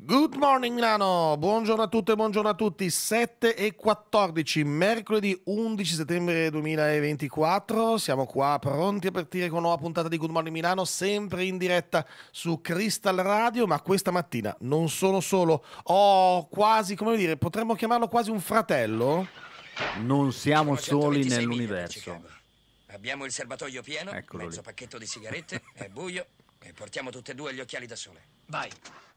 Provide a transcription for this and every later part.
Good morning Milano, buongiorno a tutte e buongiorno a tutti, 7 e 14, mercoledì 11 settembre 2024, siamo qua pronti a partire con una nuova puntata di Good Morning Milano, sempre in diretta su Crystal Radio, ma questa mattina non sono solo, ho quasi, come dire, potremmo chiamarlo quasi un fratello? Non siamo soli nell'universo. Abbiamo il serbatoio pieno, Eccolo mezzo lì. pacchetto di sigarette, è buio e portiamo tutte e due gli occhiali da sole. Vai.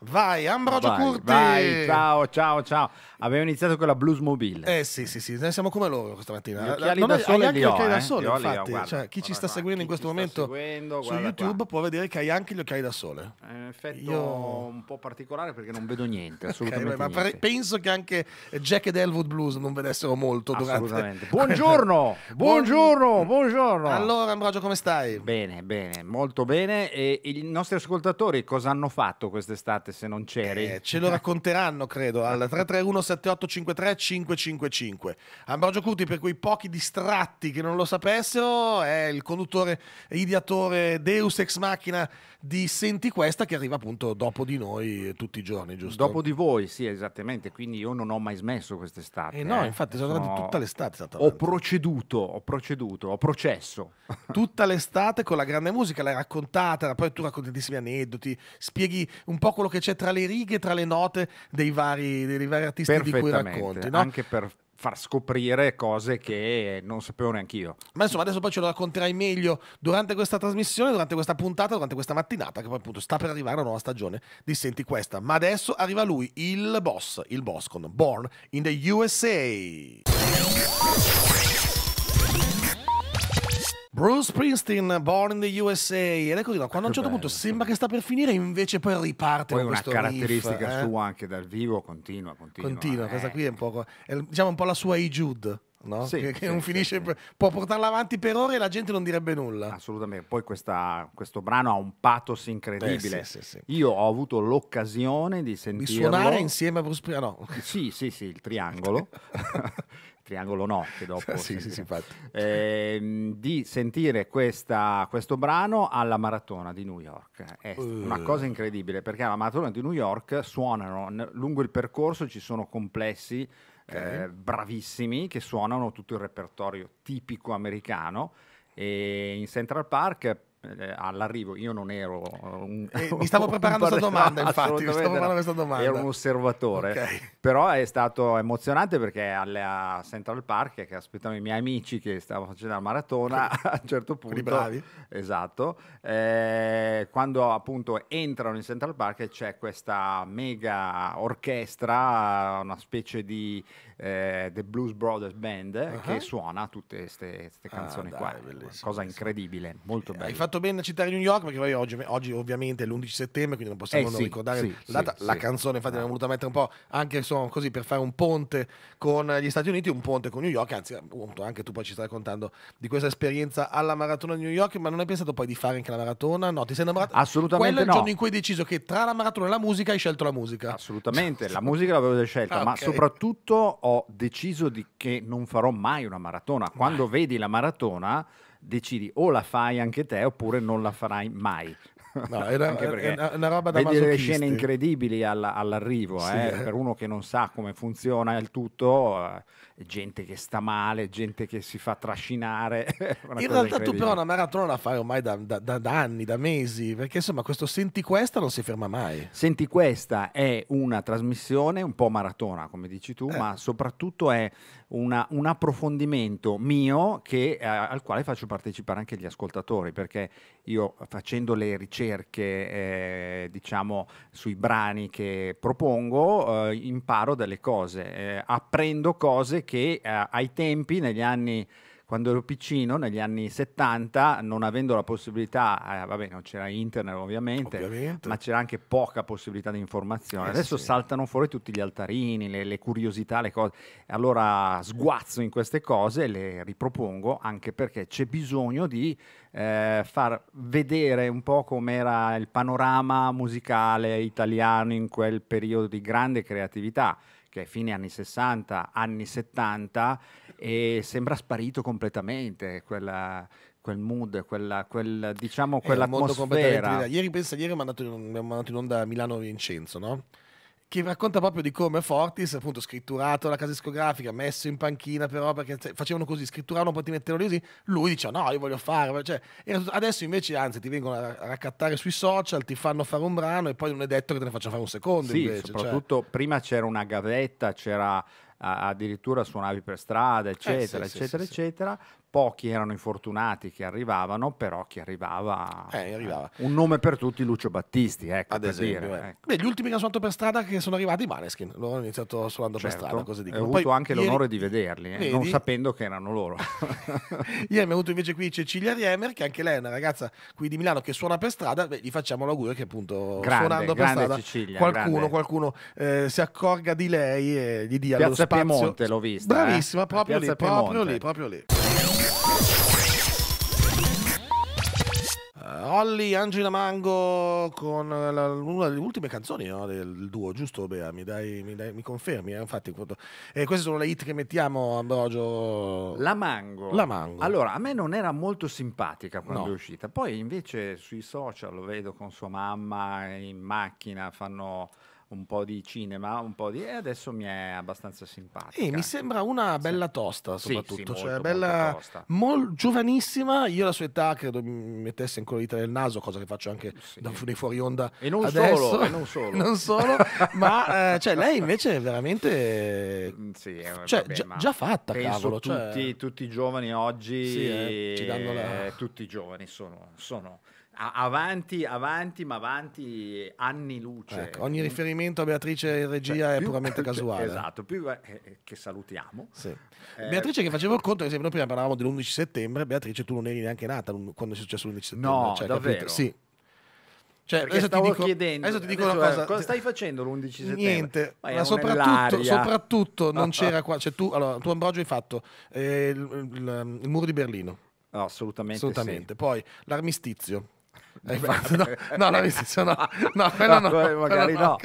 Vai, Ambrogio vai, Curti. Vai, ciao, ciao, ciao. Abbiamo iniziato con la blues mobile. Eh sì, sì, sì, siamo come loro questa mattina. Gli occhiali non da sole li ho, eh. occhiali da sole, ho, infatti. guarda, cioè, chi ci sta qua, seguendo in questo momento seguendo, su YouTube qua. può vedere che hai anche gli occhiali da sole. È un effetto Io... un po' particolare perché non vedo niente, assolutamente okay, niente. penso che anche Jack ed Elwood Blues non vedessero molto durante... Buongiorno, buongiorno, buongiorno. Allora Ambrogio, come stai? Bene, bene, molto bene. E i nostri ascoltatori cosa hanno fatto? fatto quest'estate se non c'eri? Eh, ce lo racconteranno, credo, al 331-7853-555. Ambrogio Cuti, per quei pochi distratti che non lo sapessero, è il conduttore ideatore Deus Ex Machina di Senti Questa, che arriva appunto dopo di noi tutti i giorni, giusto? Dopo di voi, sì, esattamente. Quindi io non ho mai smesso quest'estate. Eh no, eh. infatti sono andato tutta l'estate. Ho proceduto, ho proceduto, ho processo. Tutta l'estate con la grande musica, l'hai raccontata, poi tu racconti tantissimi aneddoti, spieghi un po' quello che c'è tra le righe, tra le note dei vari, dei vari artisti di cui racconti. No? Anche per far scoprire cose che non sapevo neanche io. Ma insomma, adesso poi ce lo racconterai meglio durante questa trasmissione, durante questa puntata, durante questa mattinata, che poi appunto sta per arrivare la nuova stagione di Senti Questa. Ma adesso arriva lui, il boss, il boss con Born in the USA. Bruce Springsteen, Born in the USA, ed ecco, così, no? quando a un certo bello. punto sembra che sta per finire, invece poi riparte. Poi una caratteristica riff, eh. sua eh? anche dal vivo, continua, continua. Continua, eh. questa qui è un po', è, diciamo un po' la sua I Jude. No? Sì, che, sì, non finisce, sì, può portarla avanti per ore e la gente non direbbe nulla. Assolutamente, poi questa, questo brano ha un pathos incredibile. Eh, Io ho avuto l'occasione di sentirlo. Di suonare insieme a Bruce Springsteen, no. Sì, sì, sì, il triangolo. triangolo no, dopo sì, sì, sì, eh, di sentire questa, questo brano alla maratona di New York. È uh. una cosa incredibile perché alla maratona di New York suonano lungo il percorso, ci sono complessi okay. eh, bravissimi che suonano tutto il repertorio tipico americano e in Central Park eh, all'arrivo io non ero eh, un, eh, mi stavo preparando questa domanda infatti mi stavo preparando questa domanda ero un osservatore okay. però è stato emozionante perché alla Central Park che aspettavano i miei amici che stavano facendo la maratona a un certo punto i bravi. esatto eh, quando appunto entrano in Central Park c'è questa mega orchestra una specie di eh, The Blues Brothers Band uh-huh. che ah. suona tutte queste ah, canzoni ah, qua, cosa incredibile, molto eh, bella. Hai fatto bene a citare New York perché poi oggi, oggi ovviamente è l'11 settembre, quindi non possiamo eh, non sì, ricordare sì, la, data, sì, la canzone, infatti l'abbiamo voluta mettere un po' anche insomma, così per fare un ponte con gli Stati Uniti, un ponte con New York, anzi appunto anche tu poi ci stai raccontando di questa esperienza alla maratona di New York, ma non hai pensato poi di fare anche la maratona? No, ti sei innamorato? Assolutamente Quello è il no. giorno in cui hai deciso che tra la maratona e la musica hai scelto la musica. Assolutamente, la musica l'avevo già scelta, ah, ma soprattutto ho ho deciso di, che non farò mai una maratona. Quando vedi la maratona decidi o la fai anche te oppure non la farai mai. No, era, Anche perché è una, roba da vedi masochisti. scene incredibili alla, all'arrivo, sì, eh, eh. per uno che non sa come funziona il tutto, eh, gente che sta male, gente che si fa trascinare. In realtà tu però una maratona la fai ormai da, da, da, da, anni, da mesi, perché insomma questo Senti Questa non si ferma mai. Senti Questa è una trasmissione un po' maratona, come dici tu, eh. ma soprattutto è una, un approfondimento mio che, eh, al quale faccio partecipare anche gli ascoltatori, perché io facendo le ricerche eh, diciamo, sui brani che propongo eh, imparo delle cose, eh, apprendo cose che eh, ai tempi, negli anni quando ero piccino, negli anni 70, non avendo la possibilità, eh, vabbè, non c'era internet ovviamente, ovviamente, ma c'era anche poca possibilità di informazione. Eh Adesso sì. saltano fuori tutti gli altarini, le, le, curiosità, le cose. Allora sguazzo in queste cose e le ripropongo anche perché c'è bisogno di eh, far vedere un po' com'era il panorama musicale italiano in quel periodo di grande creatività che è fine anni 60, anni 70, e sembra sparito completamente quella, quel mood, quella, quel, diciamo, quella atmosfera. Ieri, pensa, ieri mi hanno mandato in onda Milano Vincenzo, no? che racconta proprio di come Fortis, appunto, scritturato la casa discografica, messo in panchina però perché facevano così, scritturavano poi ti mettevano così, lui dice no, io voglio fare, cioè, adesso invece anzi ti vengono a raccattare sui social, ti fanno fare un brano e poi non è detto che te ne facciano fare un secondo. Sì, invece, cioè. soprattutto cioè... prima c'era una gavetta, c'era addirittura suonavi per strada, eccetera, eh sì, eccetera, sì, sì, eccetera pochi erano infortunati che arrivavano, però chi arrivava, eh, eh arrivava. Eh, un nome per tutti, Lucio Battisti, ecco, ad esempio. Dire, eh. ecco. Beh, gli ultimi che hanno suonato per strada che sono arrivati i Maneskin, loro hanno iniziato suonando certo. per strada, cose di Ho avuto Poi, anche ieri... l'onore di vederli, eh, non sapendo che erano loro. ieri mi è venuto invece qui Cecilia Riemer, che anche lei è una ragazza qui di Milano che suona per strada, Beh, gli facciamo l'augurio che appunto grande, suonando per strada Cecilia, qualcuno, qualcuno eh, si accorga di lei e gli dia Piazza lo spazio. Piemonte l'ho vista. Bravissima, proprio lì, proprio lì, proprio lì. Olli, Angela Mango con la, una delle ultime canzoni no, del duo, giusto Bea? Mi, dai, mi, dai, mi confermi? Eh? Infatti, eh, queste sono le hit che mettiamo Ambrogio. La Mango. La Mango. Allora, a me non era molto simpatica quando no. è uscita, poi invece sui social lo vedo con sua mamma in macchina, fanno un po' di cinema, un po' di... e adesso mi è abbastanza simpatica. E mi sembra una bella tosta soprattutto, sì, sì, cioè, molto, cioè bella, mol, giovanissima, io la sua età credo mi mettesse ancora di tre nel naso, cosa che faccio anche sì. da fuori, fuori onda e non adesso. solo, e non solo. non solo ma eh, cioè, lei invece è veramente... Mm, sì, eh, cioè, vabbè, già, già, fatta, cavolo. Cioè. Tutti, cioè... tutti i giovani oggi, sì, eh, ci danno la... Eh, tutti i giovani sono... sono avanti, avanti, ma avanti anni luce. Ecco, ogni riferimento a Beatrice in cioè, regia cioè, è puramente casuale. Esatto, più, eh, eh, che salutiamo. Sì. Eh, Beatrice che facevo il conto, ad esempio, noi prima parlavamo dell'11 settembre, Beatrice tu non eri neanche nata quando è successo l'11 settembre. No, cioè, davvero? Capito? Sì. Cioè, adesso ti, dico, chiedendo, adesso ti dico adesso, eh, una cioè, cosa. Cosa stai facendo l'11 settembre? Niente, ma, ma soprattutto, soprattutto, non c'era qua. Cioè, tu, allora, tu Ambrogio hai fatto eh, il, il, il, il, muro di Berlino. No, assolutamente. assolutamente. Sì. Poi l'armistizio hai fatto, no, no, no, no, no, no, no, no, magari no.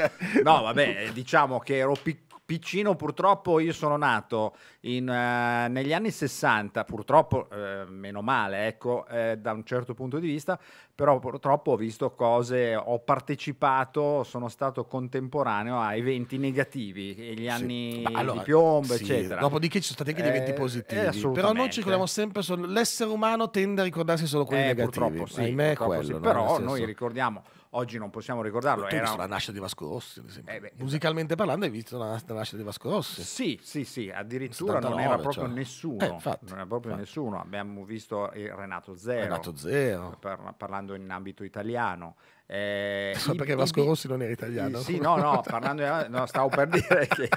No, vabbè, diciamo che ero piccolo Piccino purtroppo io sono nato in, eh, negli anni 60, purtroppo eh, meno male, ecco, eh, da un certo punto di vista, però purtroppo ho visto cose, ho partecipato, sono stato contemporaneo a eventi negativi, gli anni sì. allora, di piombo, sì. eccetera. Dopodiché ci sono stati anche gli eventi eh, positivi, però noi ci ricordiamo sempre solo l'essere umano tende a ricordarsi solo quelli eh, negativi. Purtroppo sì, Ahimè, purtroppo quello, sì. però noi ricordiamo oggi non possiamo ricordarlo. Tu era un... la nascita di Vasco Rossi, ad esempio. Eh beh, Musicalmente esatto. parlando, hai visto la, la, nascita di Vasco Rossi? Sì, sì, sì, addirittura 79, non era proprio cioè. nessuno. Eh, infatti, non era proprio infatti. nessuno. Abbiamo visto Renato Zero. Renato Zero. Per, parlando in ambito italiano. Eh, so, i, perché Vasco i, Rossi non era italiano. Sì, no, no, parlando di, no, stavo per dire che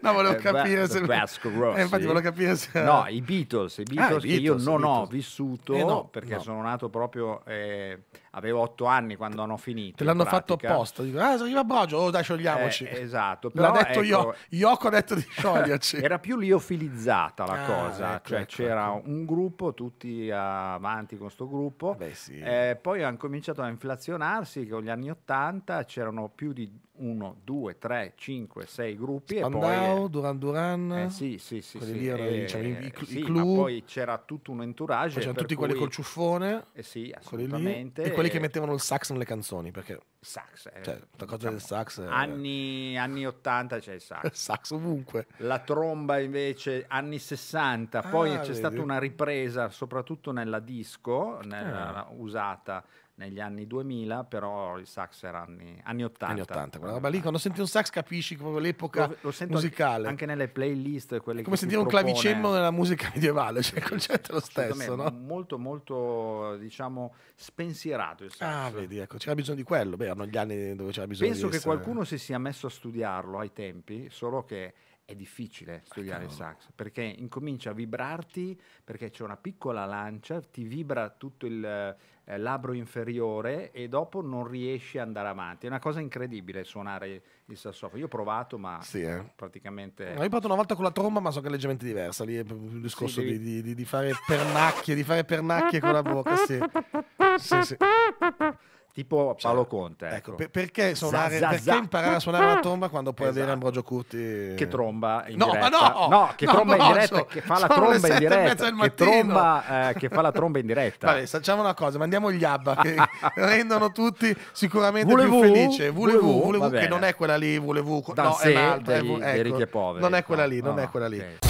No, volevo eh, capire eh, se Vasco eh, Rossi. Eh, infatti volevo capire se No, i Beatles, i Beatles ah, i Beatles, che io non Beatles. ho vissuto eh, no, perché no. sono nato proprio avevo otto anni quando hanno finito. Te l'hanno fatto apposta, dico, ah, arriva Brogio, oh dai, sciogliamoci. esatto. Però, L'ha detto ecco, Yoko ha detto di scioglierci. era più liofilizzata la ah, cosa, ecco, cioè ecco, c'era ecco. un gruppo, tutti avanti con questo gruppo, Beh, sì. poi hanno cominciato a inflazionarsi ricordarsi che con gli anni Ottanta c'erano più di uno, due, tre, cinque, sei gruppi. Spandau, e poi, Duran Duran, eh, sì, sì, sì, quelli sì, lì erano eh, diciamo, i, i, sì, i poi c'era tutto un entourage. C'erano tutti cui... quelli col ciuffone, eh sì, assolutamente. Quelli e quelli che mettevano il sax nelle canzoni, perché... Sax, eh, cioè, la cosa del diciamo, sax... È... Anni, anni 80 c'è il sax. sax ovunque. La tromba invece anni 60, ah, poi c'è vedi. stata una ripresa, soprattutto nella disco, nella, ah. usata negli anni 2000, però il sax era anni, anni 80. Anni 80, quella roba lì, quando senti un sax capisci proprio l'epoca lo, lo musicale. Anche, nelle playlist. Quelle come sentire un propone... clavicembalo nella musica medievale, cioè il concetto è lo stesso, no? Molto, molto, diciamo, spensierato il sax. Ah, vedi, ecco, c'era bisogno di quello, beh, erano gli anni dove c'era bisogno Penso di Penso che essere... qualcuno si sia messo a studiarlo ai tempi, solo che è difficile ah, studiare il sax perché incomincia a vibrarti perché c'è una piccola lancia, ti vibra tutto il eh, labbro inferiore e dopo non riesci ad andare avanti. È una cosa incredibile suonare il sassofono. Io ho provato, ma sì, eh. praticamente. Ho provato una volta con la tromba, ma so che è leggermente diversa. Lì è il discorso sì, di, di, di, fare pernacchie, di fare pernacchie con la bocca. Sì, sì. sì. tipo Paolo cioè, Conte. Ecco, ecco. per- perché, suonare, Za, za, perché imparare a suonare la tromba quando puoi avere esatto. Ambrogio Curti? che tromba in No, diretta. ma no! che No, tromba no, in diretta, so- che fa la tromba in e mezza diretta, del che mattino. tromba, eh, che fa la tromba in diretta. Vabbè, facciamo una cosa, mandiamo gli ABBA che rendono tutti sicuramente voulez più felici. Volevo, vous voulez che non è quella lì, volevo. Da no, è Dansé un'altra, è dei- ecco, non è ecco. quella lì, non No, è quella lì. ok.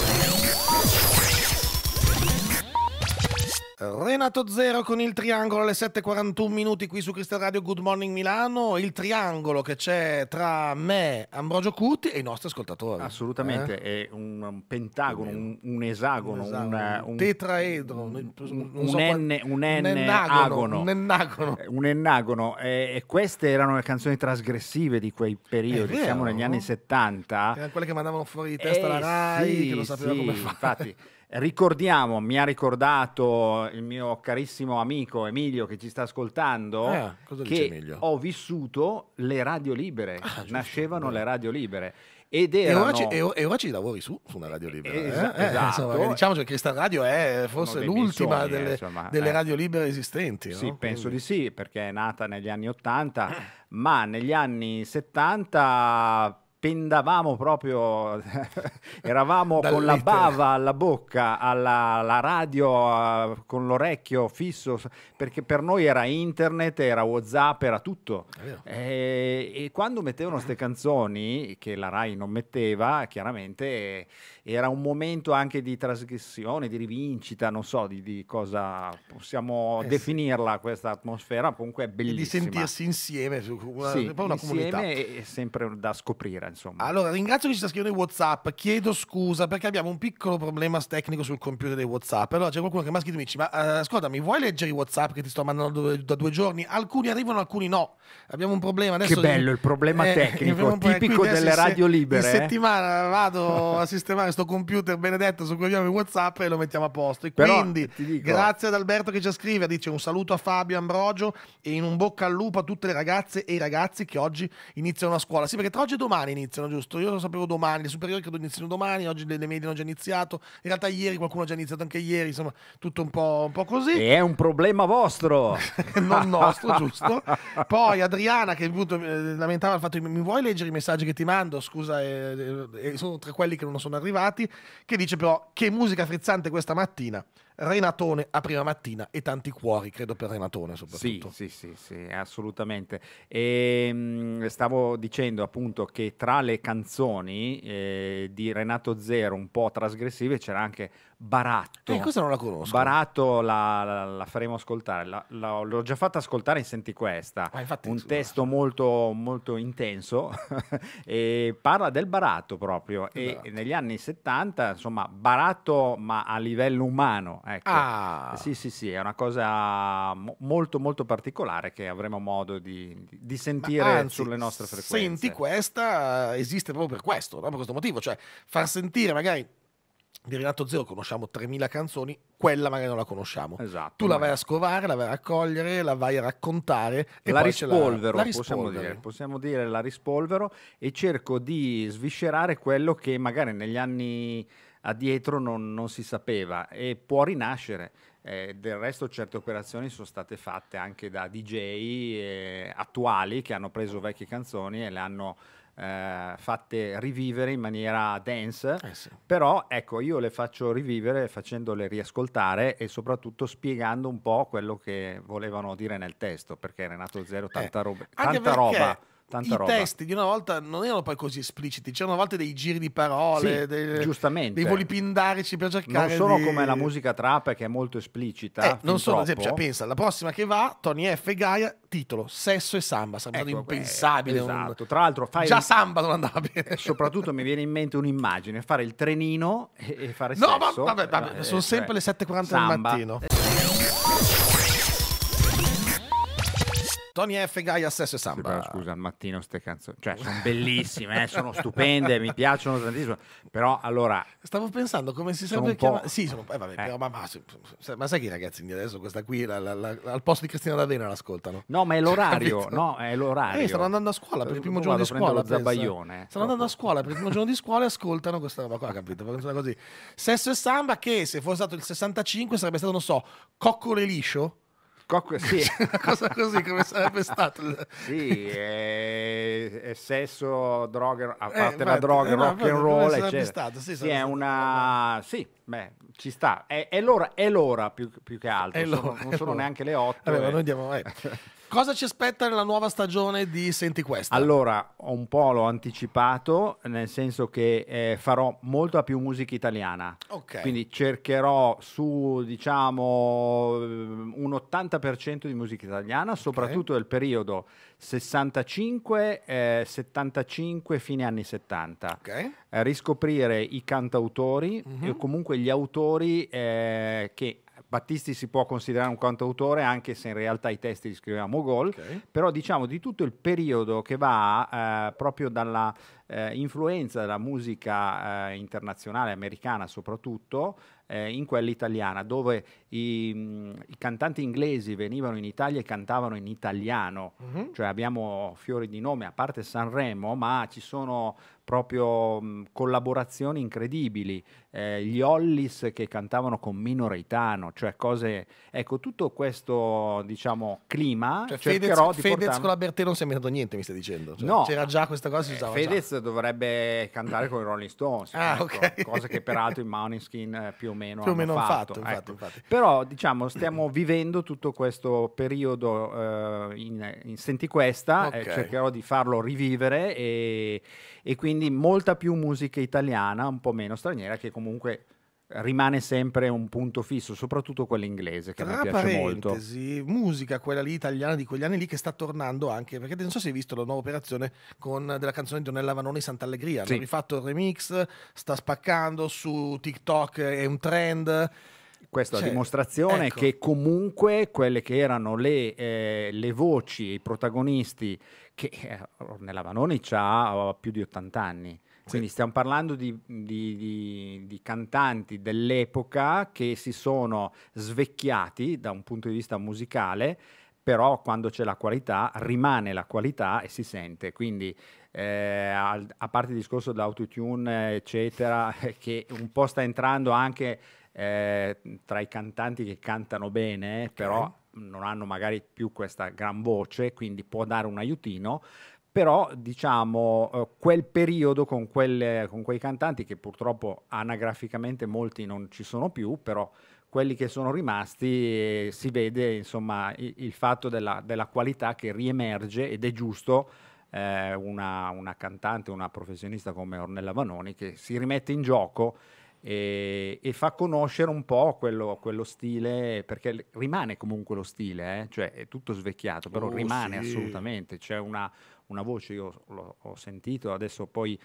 Renato Zero con il triangolo alle 7.41 minuti qui su Cristal Radio Good Morning Milano, il triangolo che c'è tra me, Ambrogio Cuti e i nostri ascoltatori. Assolutamente, eh? è un pentagono, un, un esagono, un, esagono, un, un tetraedro, un, ennagono, un ennagono. Eh, un ennagono. E, eh, e, queste erano le canzoni trasgressive di quei periodi, siamo negli anni 70. Erano quelle che mandavano fuori di testa eh, la RAI, sì, che lo sapeva sì, come fare. Infatti, Ricordiamo, mi ha ricordato il mio carissimo amico Emilio che ci sta ascoltando, eh, che ho vissuto le radio libere, ah, nascevano giusto. le radio libere. Ed erano... e, ora ci, e, e ora ci lavori su, su una radio libera. Esa, eh? Esatto. Eh, insomma, diciamo che questa radio è forse l'ultima bisogni, delle, insomma, eh. delle eh. radio libere esistenti. Sì, no? penso Quindi. di sì, perché è nata negli anni 80, ma negli anni 70 spendavamo proprio, eravamo con la bava alla bocca, alla, alla radio, a, con l'orecchio fisso, perché per noi era internet, era Whatsapp, era tutto. E, e, quando mettevano queste canzoni, che la RAI non metteva, chiaramente era un momento anche di trasgressione, di rivincita, non so di, di cosa possiamo eh, definirla questa atmosfera, comunque è bellissima. E di sentirsi insieme, su una, sì, una insieme comunità. è sempre da scoprire insomma. Allora, ringrazio chi ci sta scrivendo in WhatsApp. Chiedo scusa perché abbiamo un piccolo problema tecnico sul computer dei WhatsApp. Allora c'è qualcuno che mi ha scritto e mi dice: Ma uh, ascoltami, vuoi leggere i WhatsApp che ti sto mandando due, da due giorni? Alcuni arrivano, alcuni no. Abbiamo un problema adesso. Che bello il problema eh, tecnico, problema, tipico delle radio libere. Se, in eh. settimana vado a sistemare questo computer benedetto su cui abbiamo i WhatsApp e lo mettiamo a posto. E quindi, grazie ad Alberto che ci scrive. Dice un saluto a Fabio Ambrogio e in un bocca al lupo a tutte le ragazze e i ragazzi che oggi iniziano a scuola. Sì, perché tra oggi e domani iniziano, giusto? Io lo sapevo domani, le superiori credo iniziano domani, oggi le, le medie hanno già iniziato, in realtà ieri qualcuno ha già iniziato anche ieri, insomma tutto un po', un po così. E è un problema vostro. non nostro, giusto? Poi Adriana che appunto, eh, lamentava il fatto mi vuoi leggere i messaggi che ti mando, scusa, eh, eh, eh, sono tra quelli che non sono arrivati, che dice però che musica frizzante questa mattina. Renatone a prima mattina e tanti cuori, credo per Renatone soprattutto. Sì, sì, sì, sì assolutamente. E, ehm, stavo dicendo appunto che tra le canzoni eh, di Renato Zero un po' trasgressive c'era anche Baratto. Eh, questa non la conosco. Baratto la, la, la faremo ascoltare. La, l'ho già fatta ascoltare in Senti Questa. Ah, infatti, un testo molto, molto intenso e parla del baratto proprio. Esatto. E negli anni 70, insomma, baratto ma a livello umano. Ecco. Ah. Sì, sì, sì, è una cosa molto, molto particolare che avremo modo di, di sentire anzi, sulle nostre frequenze. Senti Questa esiste proprio per questo, no? per questo motivo, cioè far sentire magari di Renato Zero conosciamo 3.000 canzoni, quella magari non la conosciamo. Esatto. Tu la vai a scovare, la vai a raccogliere, la vai a raccontare. E la rispolvero, la, la rispolvero. Possiamo, dire, possiamo dire la rispolvero e cerco di sviscerare quello che magari negli anni addietro non, non si sapeva e può rinascere. Eh, del resto certe operazioni sono state fatte anche da DJ eh, attuali che hanno preso vecchie canzoni e le hanno eh, fatte rivivere in maniera dance, eh sì. però ecco io le faccio rivivere facendole riascoltare e soprattutto spiegando un po' quello che volevano dire nel testo, perché Renato Zero tanta, eh, roba, tanta roba tanta I roba. testi di una volta non erano poi così espliciti, c'erano a volte dei giri di parole, sì, dei, giustamente. dei volipindarici per cercare Non sono di... come la musica trap che è molto esplicita, eh, Non sono, esempio, cioè, pensa, la prossima che va, Tony F. e Gaia, titolo Sesso e Samba, sembra ecco, impensabile. Eh, esatto, un... tra l'altro fai... Già il... Samba non andava bene. Soprattutto mi viene in mente un'immagine, fare il trenino e, e fare no, sesso. No, ma vabbè, vabbè eh, sono eh, sempre cioè, le 7.40 del mattino. Tony F, Gaia, Sesso e Samba. Sì, però, scusa, al mattino queste canzoni, cioè sono bellissime, eh, sono stupende, mi piacciono tantissimo, però allora... Stavo pensando come si sarebbe chiamare... Sì, sono... eh, vabbè, eh. Ma, ma, ma, sai che i ragazzi di adesso questa qui, la, la, la, al posto di Cristina D'Avena l'ascoltano? No, ma è l'orario, no, è l'orario. Eh, stanno andando a scuola per il primo giorno di scuola. Zabaglione. Stanno andando a scuola per il primo giorno di scuola e ascoltano questa roba qua, capito? Così. Sesso e Samba che se fosse stato il 65 sarebbe stato, non so, Coccole Liscio? Cocco, sì. cosa così come sarebbe stato. Il... Sì, è, è, sesso, droga, a eh, parte eh, la droga, eh, rock and roll, eccetera. Stato, sì, sì è una... Sì, beh, ci sta. È, è l'ora, più, più, che altro. Sono, non sono neanche le 8. Vabbè, e... noi andiamo... Eh. Cosa ci aspetta nella nuova stagione di Senti Questa? Allora, un po' l'ho anticipato, nel senso che eh, farò molta più musica italiana. Okay. Quindi cercherò su, diciamo, eh, un 80% di musica italiana, okay. soprattutto del periodo 65, eh, 75, fine anni 70. Okay. Eh, riscoprire i cantautori mm -hmm. o comunque gli autori eh, che Battisti si può considerare un cantautore anche se in realtà i testi li scriveva Mogol, okay. però diciamo di tutto il periodo che va eh, proprio dalla eh, influenza della musica eh, internazionale, americana soprattutto, eh, in quella italiana, dove i, mh, mm, i, cantanti inglesi venivano in Italia e cantavano in italiano, mm-hmm. cioè abbiamo fiori di nome, a parte Sanremo, ma ci sono proprio mh, mm, collaborazioni incredibili, eh, gli Hollis che cantavano con Mino Reitano, cioè cose, ecco tutto questo diciamo clima. Cioè, Fedez, di Fedez portare... con la Bertè non si è inventato niente, mi stai dicendo? Cioè, no, c'era già questa cosa, si usava Fedez dovrebbe cantare con i Rolling Stones, ah, ecco, okay. cosa che peraltro i Måneskin eh, più o meno più o meno fatto. fatto, ecco. infatti, infatti. Però diciamo stiamo vivendo tutto questo periodo eh, in, in, Senti Questa, eh, okay. eh, cercherò di farlo rivivere e, e quindi molta più musica italiana, un po' meno straniera che comunque rimane sempre un punto fisso, soprattutto quella inglese che Tra mi piace molto. musica quella lì italiana di quegli anni lì che sta tornando anche, perché non so se hai visto la nuova operazione con, della canzone di Donella Vanoni Sant'Allegria, hanno sì. rifatto il remix, sta spaccando su TikTok, è un trend questa cioè, dimostrazione ecco. che comunque quelle che erano le, eh, le voci, i protagonisti, che eh, Ornella Vanoni ha più di 80 anni, quindi stiamo parlando di, di, di, di, cantanti dell'epoca che si sono svecchiati da un punto di vista musicale, però quando c'è la qualità rimane la qualità e si sente. Quindi eh, a parte il discorso dell'autotune, eccetera, che un po' sta entrando anche eh, tra i cantanti che cantano bene, okay. però non hanno magari più questa gran voce, quindi può dare un aiutino però diciamo eh, quel periodo con, quelle, con quei cantanti che purtroppo anagraficamente molti non ci sono più, però quelli che sono rimasti eh, si vede insomma il, il fatto della, della, qualità che riemerge ed è giusto eh, una, una, cantante, una professionista come Ornella Vanoni che si rimette in gioco e, e fa conoscere un po' quello, quello, stile, perché rimane comunque lo stile, eh? cioè è tutto svecchiato, però oh, rimane sì. assolutamente, c'è una, una voce, io l'ho sentito, adesso poi eh,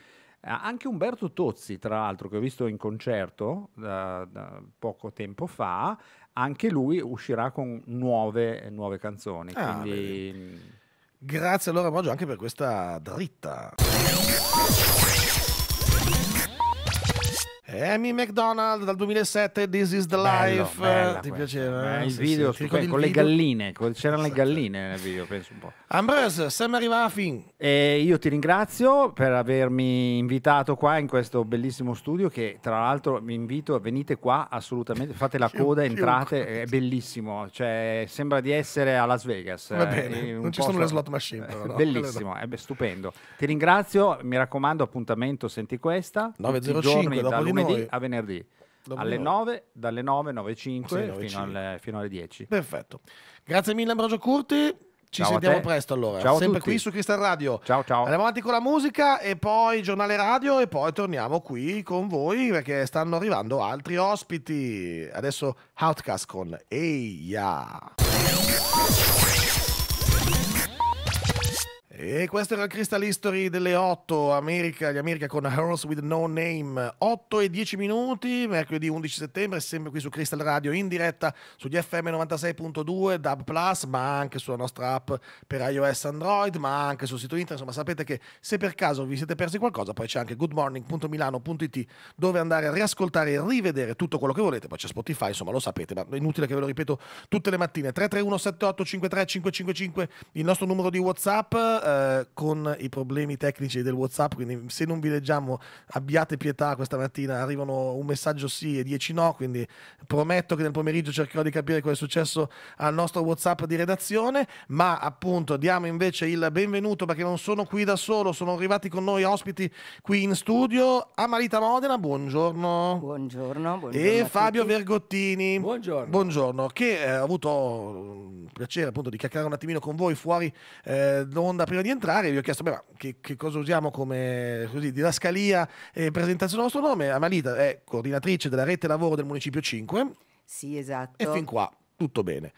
anche Umberto Tozzi, tra l'altro, che ho visto in concerto da, da poco tempo fa, anche lui uscirà con nuove, nuove canzoni. Ah, quindi... Mm. Grazie allora Maggio anche per questa dritta. Amy McDonald dal 2007 This is the bello, life bella, ti piaceva? Eh, il sì, video sì, con, il con video? le galline c'erano le esatto. galline nel video penso un po' Ambrose siamo arrivati a fin e io ti ringrazio per avermi invitato qua in questo bellissimo studio che tra l'altro vi invito venite qua assolutamente fate la coda entrate è bellissimo cioè, sembra di essere a Las Vegas va eh, bene non ci sono le slot machine però, no? bellissimo è eh stupendo ti ringrazio mi raccomando appuntamento senti questa 905 dopo di lunedì noi. a venerdì. Dopo alle noi. 9, dalle 9, 9 5, sì, fino, alle, fino, alle 10. Perfetto. Grazie mille Ambrogio Curti. Ci ciao sentiamo presto allora. Ciao Sempre qui su Cristal Radio. Ciao ciao. Andiamo avanti con la musica e poi giornale radio e poi torniamo qui con voi perché stanno arrivando altri ospiti. Adesso Outcast con Eia. Hey E questo era il Crystal History delle 8, America, gli America con Heroes with No Name, 8 e 10 minuti, mercoledì 11 settembre, sempre qui su Crystal Radio in diretta sugli FM 96.2, DAB Plus, ma anche sulla nostra app per iOS Android, ma anche sul sito internet, insomma sapete che se per caso vi siete persi qualcosa, poi c'è anche goodmorning.milano.it dove andare a riascoltare e rivedere tutto quello che volete, poi c'è Spotify, insomma lo sapete, ma è inutile che ve lo ripeto tutte le mattine, 331 78 53 555, il nostro numero di Whatsapp eh, con i problemi tecnici del WhatsApp, quindi se non vi leggiamo abbiate pietà questa mattina, arrivano un messaggio sì e dieci no, quindi prometto che nel pomeriggio cercherò di capire cosa è successo al nostro WhatsApp di redazione, ma appunto diamo invece il benvenuto perché non sono qui da solo, sono arrivati con noi ospiti qui in studio Amalita Modena, buongiorno. Buongiorno, buongiorno E Fabio Vergottini. Buongiorno. Buongiorno, che eh, ho avuto il mm, piacere appunto di chiacchierare un attimino con voi fuori eh, d'onda prima prima di entrare vi ho chiesto beh, ma che, che, cosa usiamo come così, didascalia e presentazione del nostro nome. Amalita è coordinatrice della rete lavoro del Municipio 5. Sì, esatto. E fin qua tutto bene.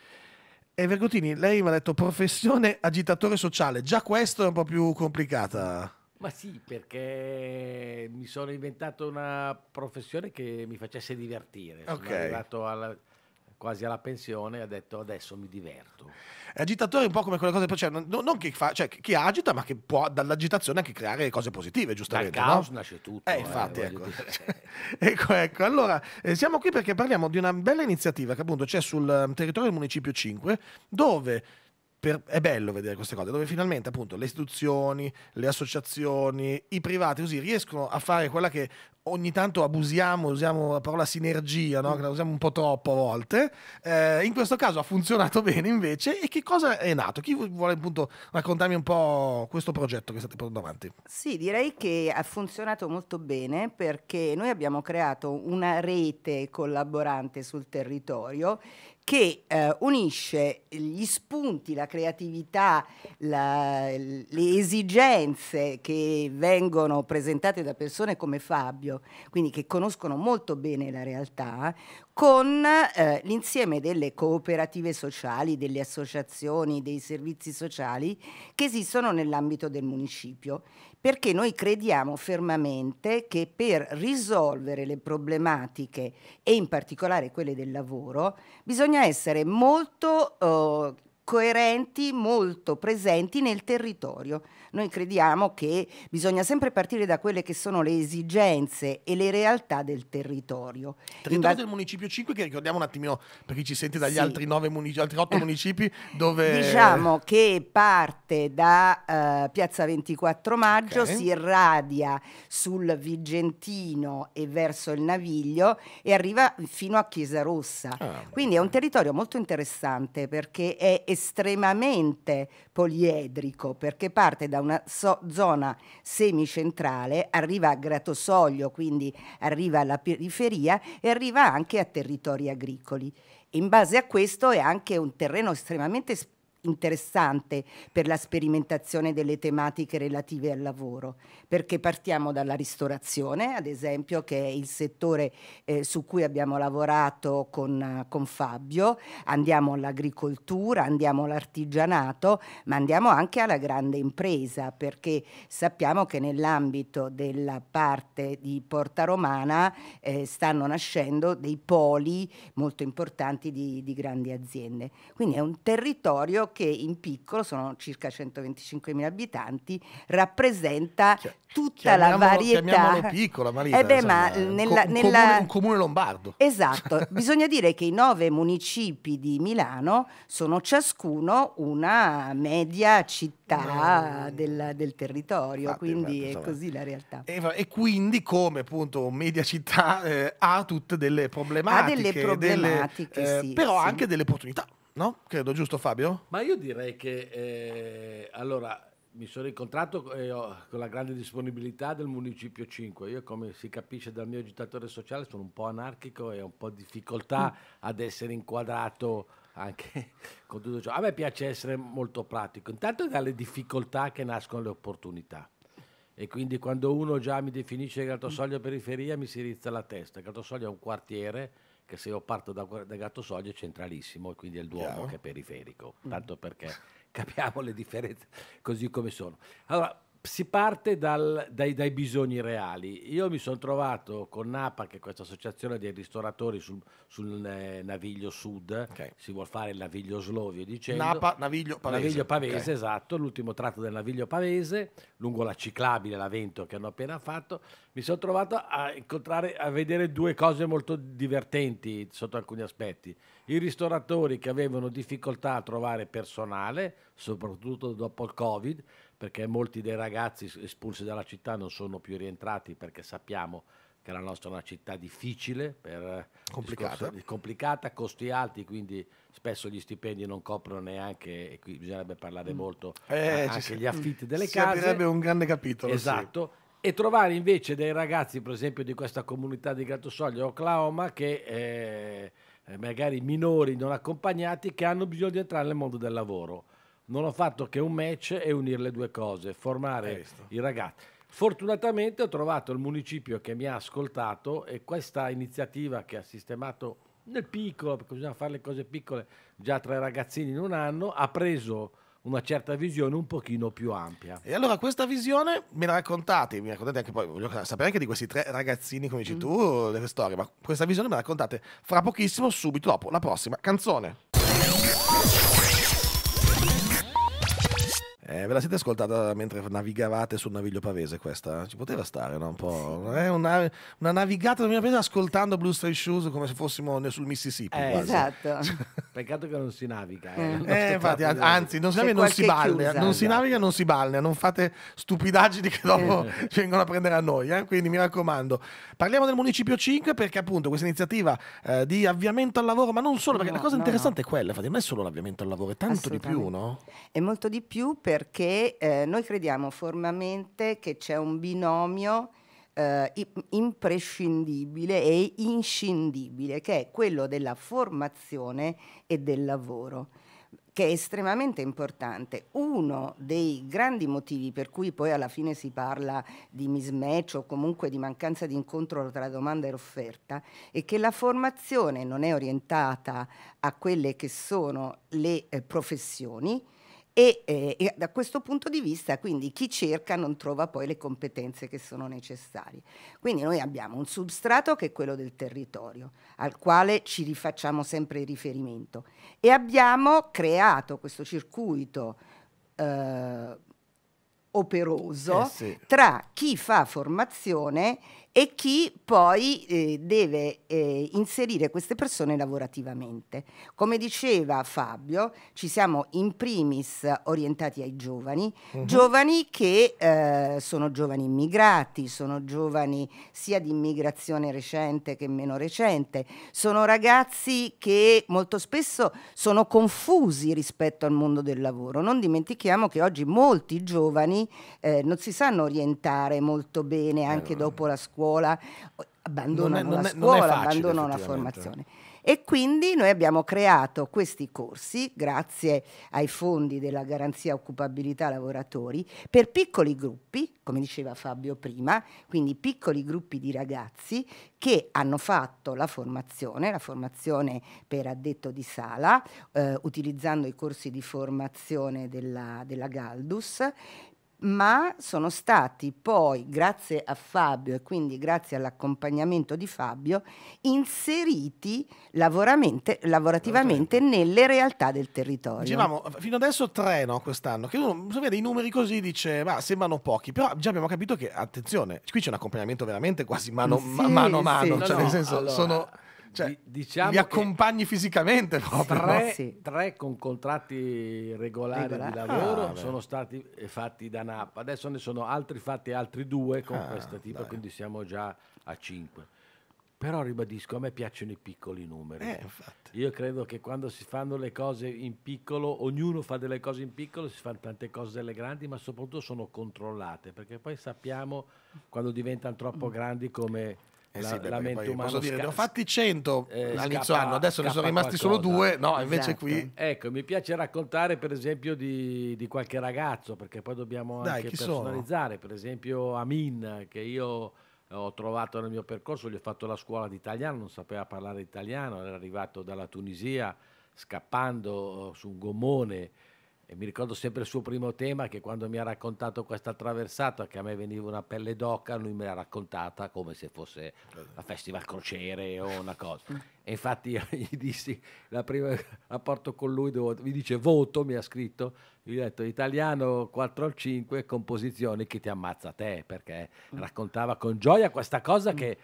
E Vergutini, lei mi ha detto professione agitatore sociale, già questo è un po' più complicata. Ma sì, perché mi sono inventato una professione che mi facesse divertire. Sono arrivato alla, quasi alla pensione e ho detto adesso mi diverto agitatore è un po' come quelle cose, cioè, non, non chi, fa, cioè, chi agita, ma che può dall'agitazione anche creare cose positive, giustamente. Dal caos no? nasce tutto. Eh, eh infatti, eh, ecco. ecco. ecco, Allora, eh, siamo qui perché parliamo di una bella iniziativa che appunto c'è sul ehm, territorio del Municipio 5, dove... Per, è bello vedere queste cose, dove finalmente appunto le istituzioni, le associazioni, i privati così riescono a fare quella che ogni tanto abusiamo, usiamo la parola sinergia, no? Mm. che la usiamo un po' troppo a volte. Eh, in questo caso ha funzionato bene invece. E che cosa è nato? Chi vuole appunto raccontarmi un po' questo progetto che state portando avanti? Sì, direi che ha funzionato molto bene perché noi abbiamo creato una rete collaborante sul territorio che eh, unisce gli spunti, la creatività, la, le esigenze che vengono presentate da persone come Fabio studio, quindi che conoscono molto bene la realtà, con eh, l'insieme delle cooperative sociali, delle associazioni, dei servizi sociali che esistono nell'ambito del municipio, perché noi crediamo fermamente che per risolvere le problematiche e in particolare quelle del lavoro bisogna essere molto eh, coerenti, molto presenti nel territorio. Noi crediamo che bisogna sempre partire da quelle che sono le esigenze e le realtà del territorio. Territorio del Municipio 5, che ricordiamo un attimino per chi ci sente dagli sì. altri, 9 munici- altri 8 municipi, dove... Diciamo che parte da uh, Piazza 24 Maggio, okay. si irradia sul Vigentino e verso il Naviglio e arriva fino a Chiesa Rossa. Ah, Quindi è un territorio molto interessante perché è estremamente poliedrico perché parte da una so zona semicentrale, arriva a Gratosoglio, quindi arriva alla periferia e arriva anche a territori agricoli. In base a questo è anche un terreno estremamente specifico interessante per la sperimentazione delle tematiche relative al lavoro, perché partiamo dalla ristorazione, ad esempio, che è il settore eh, su cui abbiamo lavorato con, con Fabio, andiamo all'agricoltura, andiamo all'artigianato, ma andiamo anche alla grande impresa, perché sappiamo che nell'ambito della parte di Porta Romana eh, stanno nascendo dei poli molto importanti di, di grandi aziende. Quindi è un territorio che in piccolo, sono circa 125.000 abitanti, rappresenta tutta la varietà. Chiamiamolo piccolo, Marisa. Eh beh, insomma, ma eh, nella, un, nella... Comune, un comune lombardo. Esatto, bisogna dire che i nove municipi di Milano sono ciascuno una media città mm. del, del, territorio, infatti, quindi infatti, insomma, è così la realtà. E, e, quindi come appunto media città eh, ha tutte delle problematiche, ha delle problematiche delle, eh, però sì. anche delle opportunità. No? Credo, giusto Fabio? Ma io direi che eh, allora mi sono incontrato eh, con la grande disponibilità del Municipio 5. Io, come si capisce dal mio agitatore sociale, sono un po' anarchico e ho un po' di difficoltà mm. ad essere inquadrato anche con tutto ciò. A me piace essere molto pratico, intanto dalle difficoltà che nascono le opportunità. E quindi quando uno già mi definisce mm. Gratosoglio periferia mi si rizza la testa. Gratosoglio è un quartiere che se io parto da, da Gattosoglio è centralissimo e quindi è il Duomo Chiaro. che è periferico, mm. tanto perché capiamo le differenze così come sono. Allora, si parte dal, dai, dai, bisogni reali. Io mi sono trovato con NAPA, che è questa associazione dei ristoratori sul, sul eh, Naviglio Sud, okay. si vuole fare il Naviglio Slovio, dicendo. NAPA, Naviglio Pavese. Naviglio Pavese, okay. esatto, l'ultimo tratto del Naviglio Pavese, lungo la ciclabile, l'Avento che hanno appena fatto. Mi sono trovato a incontrare, a vedere due cose molto divertenti sotto alcuni aspetti. I ristoratori che avevano difficoltà a trovare personale, soprattutto dopo il Covid, perché molti dei ragazzi espulsi dalla città non sono più rientrati perché sappiamo che la nostra è una città difficile, eh, complicata. Discorso, complicata. costi alti, quindi spesso gli stipendi non coprono neanche, e qui bisognerebbe parlare mm. molto, eh, anche si, gli affitti mm. delle si case. Sarebbe un grande capitolo. Esatto. Sì. E trovare invece dei ragazzi, per esempio, di questa comunità di Gattosoglio, Oklahoma, che... Eh, eh, magari minori non accompagnati che hanno bisogno di entrare nel mondo del lavoro non ho fatto che un match e unire le due cose, formare i ragazzi. Fortunatamente ho trovato il municipio che mi ha ascoltato e questa iniziativa che ha sistemato nel piccolo, perché bisogna fare le cose piccole già tra i ragazzini in un anno, ha preso una certa visione un pochino più ampia. E allora questa visione me la raccontate, mi raccontate anche poi, voglio sapere anche di questi tre ragazzini, come dici mm. tu, delle storie, ma questa visione me la raccontate fra pochissimo, subito dopo la prossima canzone. Eh, ve la siete ascoltata mentre navigavate sul naviglio pavese questa? Ci poteva stare, no? Un po'. Eh, una, una, navigata nel naviglio ascoltando Blue Stray Shoes come se fossimo sul Mississippi. Eh, esatto. Cioè Peccato che non si naviga. Eh. eh, eh infatti, anzi, non si, naviga, non si ballea, chiusa, non si naviga, non si ballea, non fate stupidaggini che dopo ci vengono a prendere a noi. Eh. Quindi mi raccomando. Parliamo del Municipio 5 perché appunto questa iniziativa di avviamento al lavoro, ma non solo, perché no, la cosa no, interessante no. è quella, infatti, non è solo l'avviamento al lavoro, è tanto di più, no? È molto di più per perché eh, noi crediamo formalmente che c'è un binomio eh, imprescindibile e inscindibile, che è quello della formazione e del lavoro che è estremamente importante. Uno dei grandi motivi per cui poi alla fine si parla di mismatch o comunque di mancanza di incontro tra domanda e offerta è che la formazione non è orientata a quelle che sono le eh, professioni, e, eh, e, da questo punto di vista, quindi, chi cerca non trova poi le competenze che sono necessarie. Quindi noi abbiamo un substrato che è quello del territorio, al quale ci rifacciamo sempre riferimento, e abbiamo creato questo circuito eh, operoso eh sì. tra chi fa formazione e chi poi eh, deve eh, inserire queste persone lavorativamente. Come diceva Fabio, ci siamo in primis orientati ai giovani, uh mhm. -huh. giovani che eh, sono giovani immigrati, sono giovani sia di immigrazione recente che meno recente, sono ragazzi che molto spesso sono confusi rispetto al mondo del lavoro. Non dimentichiamo che oggi molti giovani eh, non si sanno orientare molto bene anche dopo la scuola scuola, abbandonano non è, non la scuola, non è, facile, abbandonano la formazione. E quindi noi abbiamo creato questi corsi, grazie ai fondi della garanzia occupabilità lavoratori, per piccoli gruppi, come diceva Fabio prima, quindi piccoli gruppi di ragazzi che hanno fatto la formazione, la formazione per addetto di sala, eh, utilizzando i corsi di formazione della, della Galdus, ma sono stati poi, grazie a Fabio e quindi grazie all'accompagnamento di Fabio, inseriti lavorativamente nelle realtà del territorio. Dicevamo, fino adesso tre no, quest'anno, che uno se vede i numeri così dice, ma sembrano pochi, però già abbiamo capito che, attenzione, qui c'è un accompagnamento veramente quasi mano a sì, mano, mano, sì. mano cioè, no, cioè no, nel senso allora... sono cioè, diciamo mi accompagni fisicamente proprio, tre, no? Eh, sì. tre, con contratti regolari Regola. di ah, lavoro ah, sono stati eh, fatti da Napa. adesso ne sono altri fatti altri due con ah, questa tipa dai. quindi siamo già a cinque però ribadisco a me piacciono i piccoli numeri eh, io credo che quando si fanno le cose in piccolo ognuno fa delle cose in piccolo si fanno tante cose delle grandi ma soprattutto sono controllate perché poi sappiamo quando diventano troppo mm. grandi come eh la, sì, la mente umana posso dire, sca- ne ho fatti 100 eh, all'inizio scappa, anno, adesso ne sono rimasti qualcosa. solo due, no, invece esatto. qui... Ecco, mi piace raccontare per esempio di, di qualche ragazzo, perché poi dobbiamo Dai, anche personalizzare, sono? per esempio Amin, che io ho trovato nel mio percorso, gli ho fatto la scuola di italiano, non sapeva parlare italiano, era arrivato dalla Tunisia scappando eh, su un gommone e mi ricordo sempre il suo primo tema che quando mi ha raccontato questa traversata che a me veniva una pelle d'oca, lui me l'ha raccontata come se fosse la festival crociere o una cosa. Mm. E infatti io gli dissi, la prima rapporto con lui, devo, mi dice voto, mi ha scritto, gli ho detto italiano 4 al 5, composizioni che ti ammazza te, perché mm. raccontava con gioia questa cosa mm. che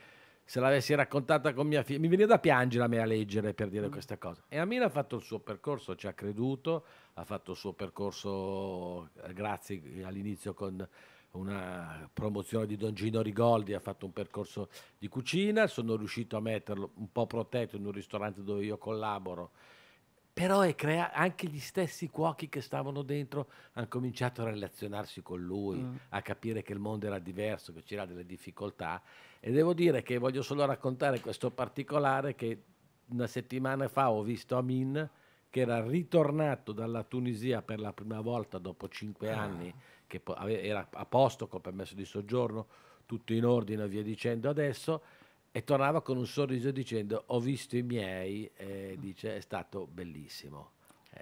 se l'avessi raccontata con mia figlia, mi veniva da piangere a me a leggere per dire mm. questa cosa. E Amina ha fatto il suo percorso, ci ha creduto, ha fatto il suo percorso, eh, grazie all'inizio con una promozione di Don Gino Rigoldi, ha fatto un percorso di cucina, sono riuscito a metterlo un po' protetto in un ristorante dove io collaboro però è crea- anche gli stessi cuochi che stavano dentro hanno cominciato a relazionarsi con lui, mm. a capire che il mondo era diverso, che c'era delle difficoltà e devo dire che voglio solo raccontare questo particolare che una settimana fa ho visto Amin che era ritornato dalla Tunisia per la prima volta dopo cinque ah. anni, che po- era a posto con permesso di soggiorno, tutto in ordine e via dicendo adesso e tornava con un sorriso dicendo ho visto i miei e dice è stato bellissimo.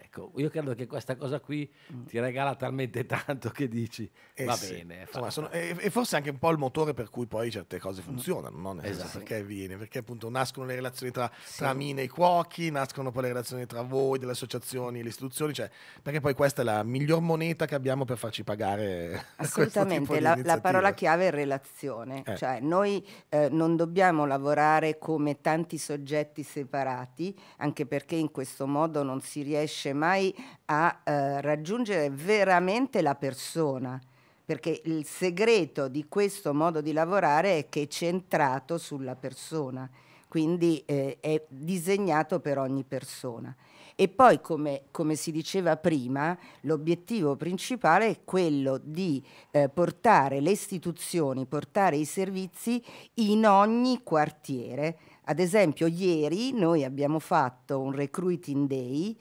Ecco, io credo che questa cosa qui mm. ti regala talmente tanto che dici eh va sì. bene. Insomma, sono, e, e, forse anche un po' il motore per cui poi certe cose mm. funzionano, non esatto. perché viene, perché appunto nascono le relazioni tra, tra sì. mine e cuochi, nascono poi le relazioni tra voi, delle associazioni, le istituzioni, cioè, perché poi questa è la miglior moneta che abbiamo per farci pagare. Assolutamente, la, la, parola chiave è relazione, eh. cioè noi eh, non dobbiamo lavorare come tanti soggetti separati, anche perché in questo modo non si riesce riesce mai a eh, raggiungere veramente la persona, perché il segreto di questo modo di lavorare è che è centrato sulla persona, quindi eh, è disegnato per ogni persona. E poi, come, come si diceva prima, l'obiettivo principale è quello di eh, portare le istituzioni, portare i servizi in ogni quartiere. Ad esempio, ieri noi abbiamo fatto un recruiting day